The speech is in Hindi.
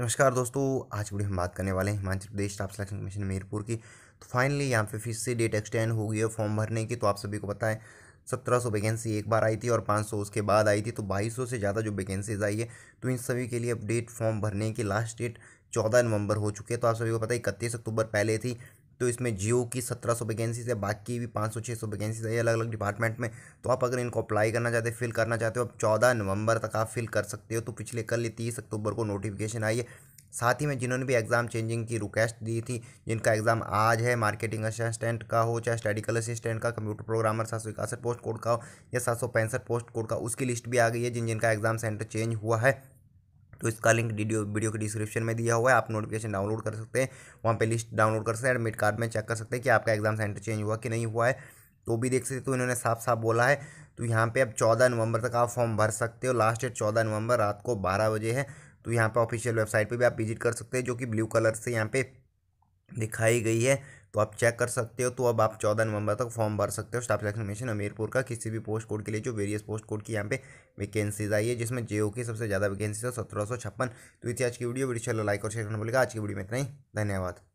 नमस्कार दोस्तों आज वीडियो हम बात करने वाले हैं Himachal Pradesh staff selection commission Mirpur की तो फाइनली यहाँ पे फिर से डेट एक्सटेंड हो गई है फॉर्म भरने की तो आप सभी को पता है सत्रह सौ वैकेंसी एक बार आई थी और पाँच सौ उसके बाद आई थी तो बाईस सौ से ज़्यादा जो वैकेंसीज आई है तो इन सभी के लिए अपडेट फॉर्म भरने की लास्ट डेट चौदह नवंबर हो चुकी है तो आप सभी को पता है इकतीस अक्टूबर पहले थी तो इसमें जियो की सत्रह सौ वैकेंसीज है बाकी भी पाँच सौ छः सौ वैकेंसीज है अलग अलग डिपार्टमेंट में तो आप अगर इनको अप्लाई करना चाहते हो फिल करना चाहते हो आप चौदह नवंबर तक आप फिल कर सकते हो तो पिछले कल तीस अक्टूबर को नोटिफिकेशन आई है साथ ही में जिन्होंने भी एग्ज़ाम चेंजिंग की रिक्वेस्ट दी थी जिनका एग्ज़ाम आज है मार्केटिंग असिस्टेंट का हो चाहे स्टेडिकल असिस्टेंट का कंप्यूटर प्रोग्रामर सात सौ इकसठ पोस्ट कोड का हो या सात सौ पैंसठ पोस्ट कोड का उसकी लिस्ट भी आ गई है जिन जिनका एग्ज़ाम सेंटर चेंज हुआ है तो इसका लिंक वीडियो वीडियो के डिस्क्रिप्शन में दिया हुआ है आप नोटिफिकेशन डाउनलोड कर सकते हैं वहाँ पे लिस्ट डाउनलोड कर सकते हैं एडमिट कार्ड में चेक कर सकते हैं कि आपका एग्जाम सेंटर चेंज हुआ कि नहीं हुआ है तो भी देख सकते तो इन्होंने साफ साफ बोला है तो यहाँ पे अब चौदह नवंबर तक आप फॉर्म भर सकते हो लास्ट डेट चौदह नवंबर रात को बारह बजे है तो यहाँ पर ऑफिशियल वेबसाइट पर भी आप विजिट कर सकते हैं जो कि ब्लू कलर से यहाँ पर दिखाई गई है तो आप चेक कर सकते हो तो अब आप चौदह नवंबर तक फॉर्म भर सकते हो स्टाफ सेलेक्शन कमीशन हमीरपुर का किसी भी पोस्ट कोड के लिए जो वेरियस पोस्ट कोड की यहाँ पे वैकेंसीज आई है जिसमें जे की सबसे ज़्यादा वैकेंसी है सत्रह तो इसी आज की वीडियो वीडियो चलो लाइक और शेयर करना बोलेगा आज की वीडियो में इतना ही धन्यवाद